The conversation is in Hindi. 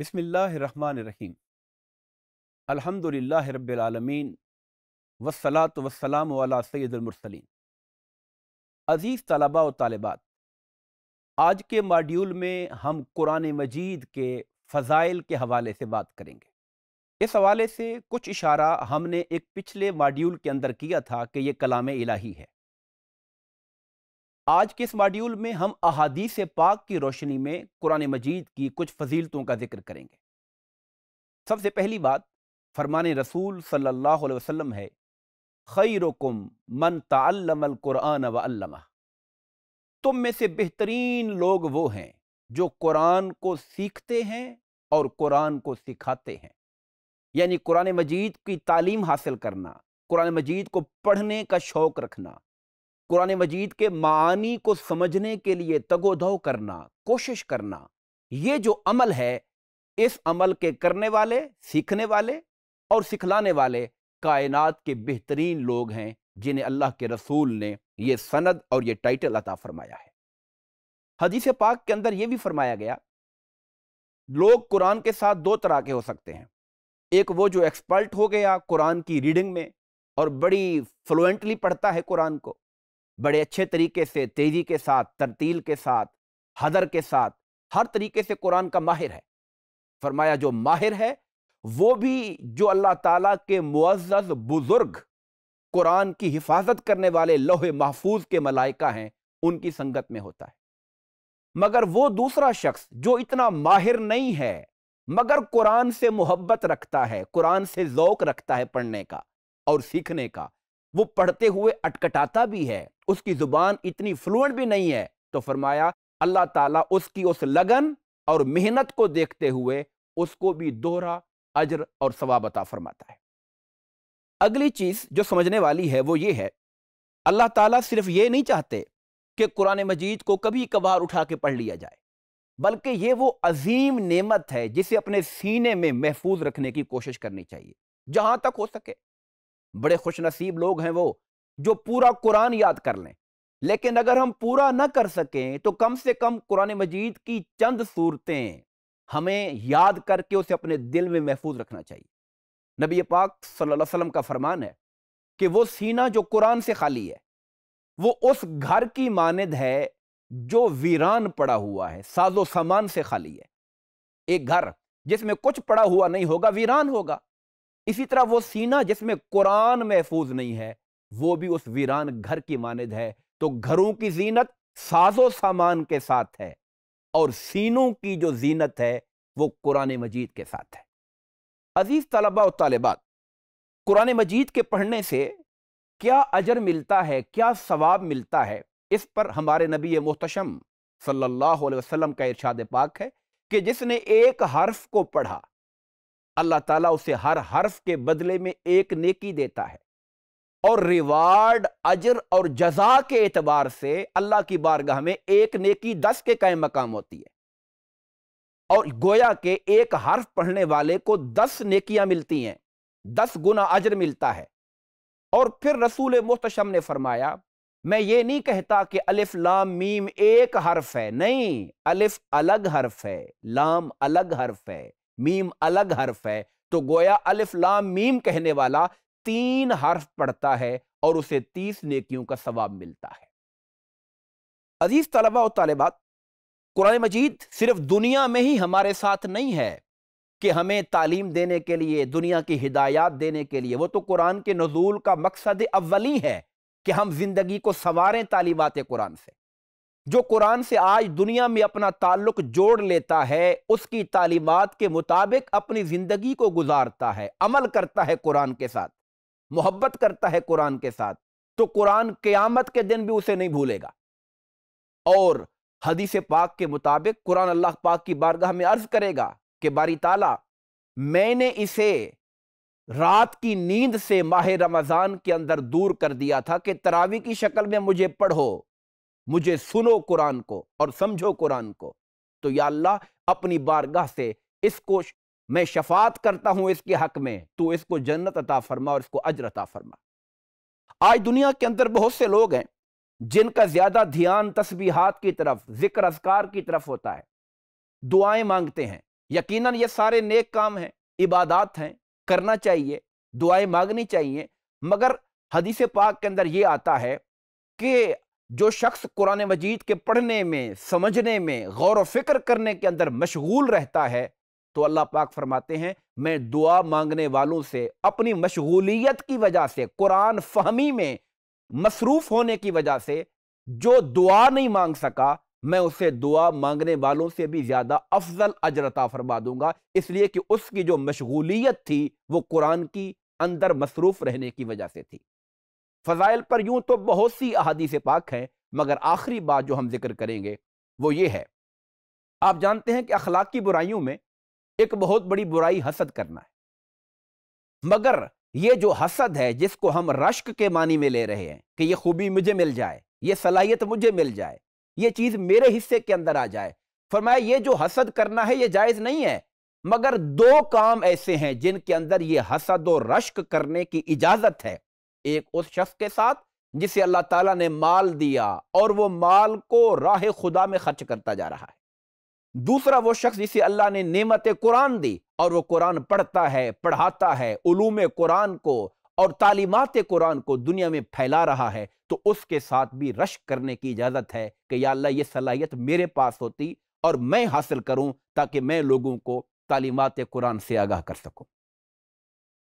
बसमीम अलहमदिल्ला रबालमीन वसलात वसलाम सैदुलमरसलिन अज़ीज़ तलबा व तालबात आज के मॉड्यूल में हम कुरान मजीद के फ़ज़ाइल के हवाले से बात करेंगे इस हवाले से कुछ इशारा हमने एक पिछले मॉड्यूल के अंदर किया था कि ये कलाम इलाही है आज के इस मॉड्यूल में हम अहादीस पाक की रोशनी में कुरान मजीद की कुछ फजीलतों का जिक्र करेंगे सबसे पहली बात फरमान रसूल सल्लल्लाहु अलैहि वसल्लम है खैरकुम मन तल्लमल कुरान वल्लमा तुम में से बेहतरीन लोग वो हैं जो कुरान को सीखते हैं और कुरान को सिखाते हैं यानी कुरान मजीद की तालीम हासिल करना कुरान मजीद को पढ़ने का शौक़ रखना कुरान मजीद के मानी को समझने के लिए तगोधव करना कोशिश करना ये जो अमल है इस अमल के करने वाले सीखने वाले और सिखलाने वाले कायनात के बेहतरीन लोग हैं जिन्हें अल्लाह के रसूल ने यह सनद और ये टाइटल अता फरमाया है हदीस पाक के अंदर ये भी फरमाया गया लोग कुरान के साथ दो तरह के हो सकते हैं एक वो जो एक्सपर्ट हो गया कुरान की रीडिंग में और बड़ी फ्लुएंटली पढ़ता है कुरान को बड़े अच्छे तरीके से तेज़ी के साथ तरतील के साथ हदर के साथ हर तरीके से कुरान का माहिर है फरमाया जो माहिर है वो भी जो अल्लाह ताला के मुआज़ बुज़ुर्ग कुरान की हिफाजत करने वाले लोहे महफूज के मलाइका हैं उनकी संगत में होता है मगर वो दूसरा शख्स जो इतना माहिर नहीं है मगर कुरान से मोहब्बत रखता है कुरान से जौक रखता है पढ़ने का और सीखने का वो पढ़ते हुए अटकटाता भी है उसकी ज़ुबान इतनी फ्लुएंट भी नहीं है तो फरमाया अल्लाह ताला उसकी उस लगन और मेहनत को देखते हुए उसको भी दोहरा अजर और सवाब अता फरमाता है अगली चीज़ जो समझने वाली है वो ये है अल्लाह ताला सिर्फ ये नहीं चाहते कि कुरान मजीद को कभी कभार उठा के पढ़ लिया जाए बल्कि ये वो अजीम नेमत है जिसे अपने सीने में महफूज रखने की कोशिश करनी चाहिए जहां तक हो सके बड़े खुश नसीब लोग हैं वो जो पूरा कुरान याद कर लें लेकिन अगर हम पूरा ना कर सकें तो कम से कम कुरान मजीद की चंद सूरतें हमें याद करके उसे अपने दिल में महफूज रखना चाहिए नबी पाक सल्लल्लाहु अलैहि वसल्लम का फरमान है कि वो सीना जो कुरान से खाली है वो उस घर की मानद है जो वीरान पड़ा हुआ है साजो सामान से खाली है एक घर जिसमें कुछ पड़ा हुआ नहीं होगा वीरान होगा इसी तरह वो सीना जिसमें कुरान महफूज नहीं है वो भी उस वीरान घर की मानद है तो घरों की जीनत साजो सामान के साथ है और सीनों की जो जीनत है वो कुरान मजीद के साथ है अजीज़ तलबा और तालिबात कुरान मजीद के पढ़ने से क्या अजर मिलता है क्या सवाब मिलता है इस पर हमारे नबी मोहतशम सल्लल्लाहु अलैहि वसल्लम का इरशाद पाक है कि जिसने एक हर्फ को पढ़ा अल्लाह ताला उसे हर हर्फ के बदले में एक नेकी देता है और रिवार्ड अजर और जजा के एतबार से अल्लाह की बारगाह में एक नेकी दस के कायम मकाम होती है और गोया के एक हर्फ पढ़ने वाले को दस नेकियां मिलती हैं दस गुना अजर मिलता है और फिर रसूल मोहतशम ने फरमाया मैं ये नहीं कहता कि अलिफ लाम मीम एक हर्फ है नहीं अलिफ अलग हर्फ है लाम अलग हर्फ है मीम अलग हर्फ है तो गोया अलिफ लाम मीम कहने वाला तीन हर्फ पढ़ता है और उसे तीस नेकियों का सवाब मिलता है अजीज तलबा और तालिबात कुरान मजीद सिर्फ दुनिया में ही हमारे साथ नहीं है कि हमें तालीम देने के लिए दुनिया की हिदायत देने के लिए वो तो कुरान के नजूल का मकसद अव्वली है कि हम जिंदगी को संवारें तालीबात कुरान से जो कुरान से आज दुनिया में अपना ताल्लुक जोड़ लेता है उसकी तालीमत के मुताबिक अपनी ज़िंदगी को गुजारता है अमल करता है कुरान के साथ मोहब्बत करता है कुरान के साथ तो कुरान क़यामत के दिन भी उसे नहीं भूलेगा और हदीस पाक के मुताबिक कुरान अल्लाह पाक की बारगाह में अर्ज करेगा कि बारी ताला मैंने इसे रात की नींद से माह रमज़ान के अंदर दूर कर दिया था कि तरावी की शक्ल में मुझे पढ़ो मुझे सुनो कुरान को और समझो कुरान को तो या अल्लाह अपनी बारगाह से इसको मैं शफात करता हूं इसके हक में तो इसको जन्नत अता फरमा और इसको अजर अता फरमा आज दुनिया के अंदर बहुत से लोग हैं जिनका ज्यादा ध्यान तस्बीहात की तरफ जिक्र असकार की तरफ होता है दुआएं मांगते हैं यकीनन ये सारे नेक काम हैं इबादत हैं करना चाहिए दुआएं मांगनी चाहिए मगर हदीस पाक के अंदर ये आता है कि जो शख्स कुरान मजीद के पढ़ने में समझने में गौर व फिक्र करने के अंदर मशगूल रहता है तो अल्लाह पाक फरमाते हैं मैं दुआ मांगने वालों से अपनी मशगूलियत की वजह से कुरान फहमी में मसरूफ़ होने की वजह से जो दुआ नहीं मांग सका मैं उसे दुआ मांगने वालों से भी ज़्यादा अफजल अजरता फरमा दूंगा इसलिए कि उसकी जो मशगूलियत थी वो कुरान की अंदर मसरूफ़ रहने की वजह से थी फ़ज़ाइल पर यूं तो बहुत सी अहादीस पाक हैं मगर आखिरी बात जो हम जिक्र करेंगे वो ये है आप जानते हैं कि अखलाक की बुराइयों में एक बहुत बड़ी बुराई हसद करना है मगर ये जो हसद है जिसको हम रश्क के मानी में ले रहे हैं कि ये खूबी मुझे मिल जाए ये सलाहियत मुझे मिल जाए ये चीज़ मेरे हिस्से के अंदर आ जाए फरमाया ये जो हसद करना है ये जायज़ नहीं है मगर दो काम ऐसे हैं जिनके अंदर ये हसद और रश्क करने की इजाज़त है एक उस शख्स के साथ जिसे अल्लाह ताला ने माल दिया और वो माल को राह खुदा में खर्च करता जा रहा है दूसरा वो शख्स जिसे अल्लाह ने नेमत कुरान दी और वो कुरान पढ़ता है पढ़ाता है उलूम कुरान को और तालीमत कुरान को दुनिया में फैला रहा है तो उसके साथ भी रश करने की इजाज़त है कि या अल्लाह ये सलाहियत मेरे पास होती और मैं हासिल करूं ताकि मैं लोगों को तालीमत कुरान से आगाह कर सकूं